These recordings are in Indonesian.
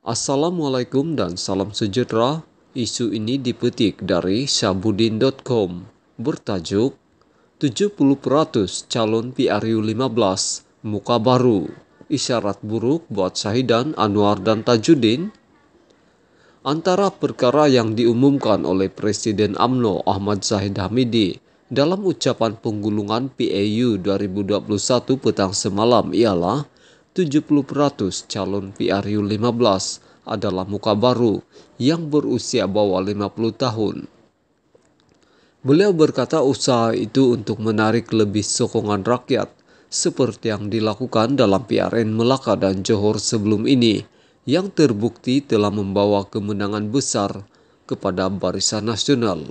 Assalamualaikum dan salam sejahtera. Isu ini dipetik dari sabudin.com bertajuk 70% calon PRU 15 muka baru. Isyarat buruk buat Syahidan Anwar dan Tajuddin. Antara perkara yang diumumkan oleh Presiden AMNO Ahmad Zahid Hamidi dalam ucapan penggulungan PAU 2021 petang semalam ialah 70% calon PRU 15 adalah muka baru yang berusia bawah 50 tahun. Beliau berkata usaha itu untuk menarik lebih sokongan rakyat seperti yang dilakukan dalam PRN Melaka dan Johor sebelum ini yang terbukti telah membawa kemenangan besar kepada Barisan Nasional.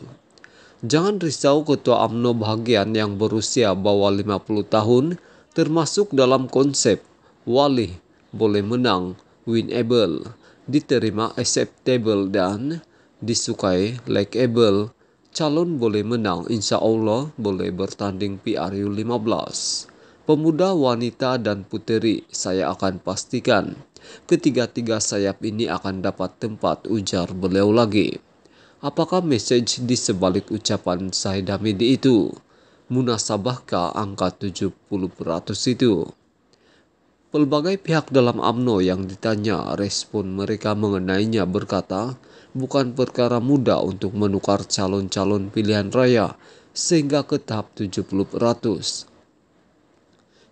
Jangan risau ketua AMNO bahagian yang berusia bawah 50 tahun termasuk dalam konsep Wali boleh menang winnable, diterima acceptable dan disukai likeable. Calon boleh menang insya Allah boleh bertanding PRU 15. Pemuda, wanita, dan puteri saya akan pastikan ketiga-tiga sayap ini akan dapat tempat ujar beliau lagi. Apakah message di sebalik ucapan Said Hamidi itu? Munasabahkah angka 70% itu? Pelbagai pihak dalam AMNO yang ditanya respon mereka mengenainya berkata, bukan perkara mudah untuk menukar calon-calon pilihan raya sehingga ke tahap 70%.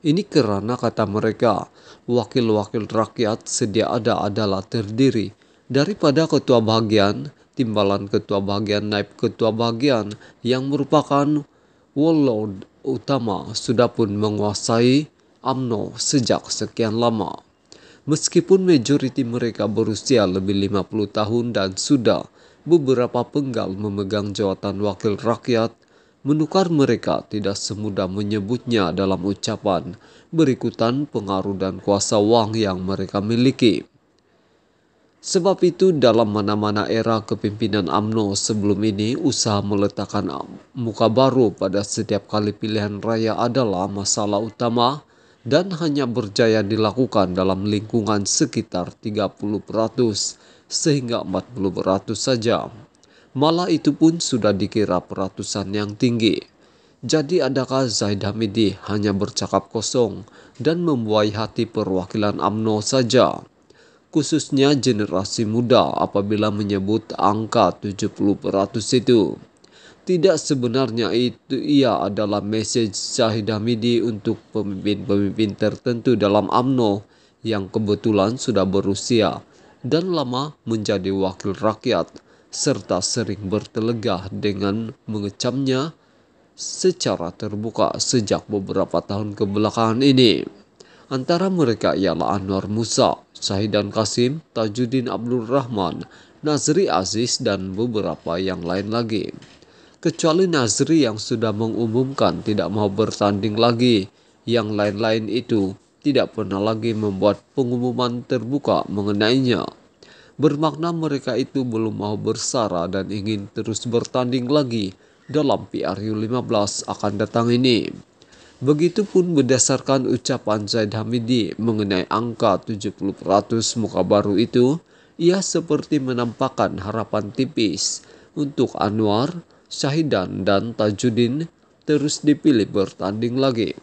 Ini kerana kata mereka, wakil-wakil rakyat sedia ada adalah terdiri daripada ketua bagian, timbalan ketua bagian, naib ketua bagian yang merupakan warlord utama sudah pun menguasai UMNO sejak sekian lama. Meskipun majoriti mereka berusia lebih 50 tahun dan sudah beberapa penggal memegang jawatan wakil rakyat, menukar mereka tidak semudah menyebutnya dalam ucapan berikutan pengaruh dan kuasa wang yang mereka miliki. Sebab itu dalam mana-mana era kepimpinan AMNO sebelum ini usaha meletakkan muka baru pada setiap kali pilihan raya adalah masalah utama dan hanya berjaya dilakukan dalam lingkungan sekitar 30% peratus sehingga 40% peratus saja. Malah itu pun sudah dikira peratusan yang tinggi. Jadi adakah Zaid Hamidi hanya bercakap kosong dan membuai hati perwakilan AMNO saja? Khususnya generasi muda apabila menyebut angka 70% itu tidak sebenarnya itu ia adalah message Syahid Hamidi untuk pemimpin-pemimpin tertentu dalam AMNO yang kebetulan sudah berusia dan lama menjadi wakil rakyat serta sering bertelegah dengan mengecamnya secara terbuka sejak beberapa tahun kebelakangan ini. Antara mereka ialah Anwar Musa, Syahidan Kasim, Tajuddin Abdul Rahman, Nazri Aziz, dan beberapa yang lain lagi kecuali Nazri yang sudah mengumumkan tidak mau bertanding lagi. Yang lain-lain itu tidak pernah lagi membuat pengumuman terbuka mengenainya. Bermakna mereka itu belum mau bersara dan ingin terus bertanding lagi dalam PRU 15 akan datang ini. Begitupun berdasarkan ucapan Zaid Hamidi mengenai angka 70% muka baru itu, ia seperti menampakkan harapan tipis untuk Anwar Syahidan dan Tajuddin terus dipilih bertanding lagi.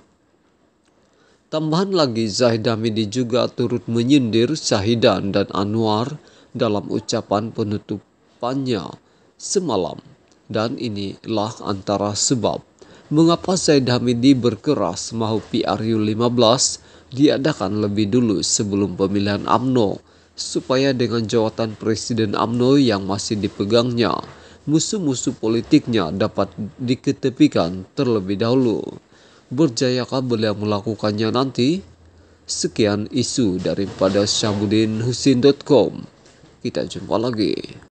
Tambahan lagi Zahid Hamidi juga turut menyindir Syahidan dan Anwar dalam ucapan penutupannya semalam. Dan inilah antara sebab mengapa Zahid Hamidi berkeras mau PRU 15 diadakan lebih dulu sebelum pemilihan AMNO supaya dengan jawatan Presiden AMNO yang masih dipegangnya musuh-musuh politiknya dapat diketepikan terlebih dahulu. Berjayakah beliau melakukannya nanti? Sekian isu daripada Husin.com. Kita jumpa lagi.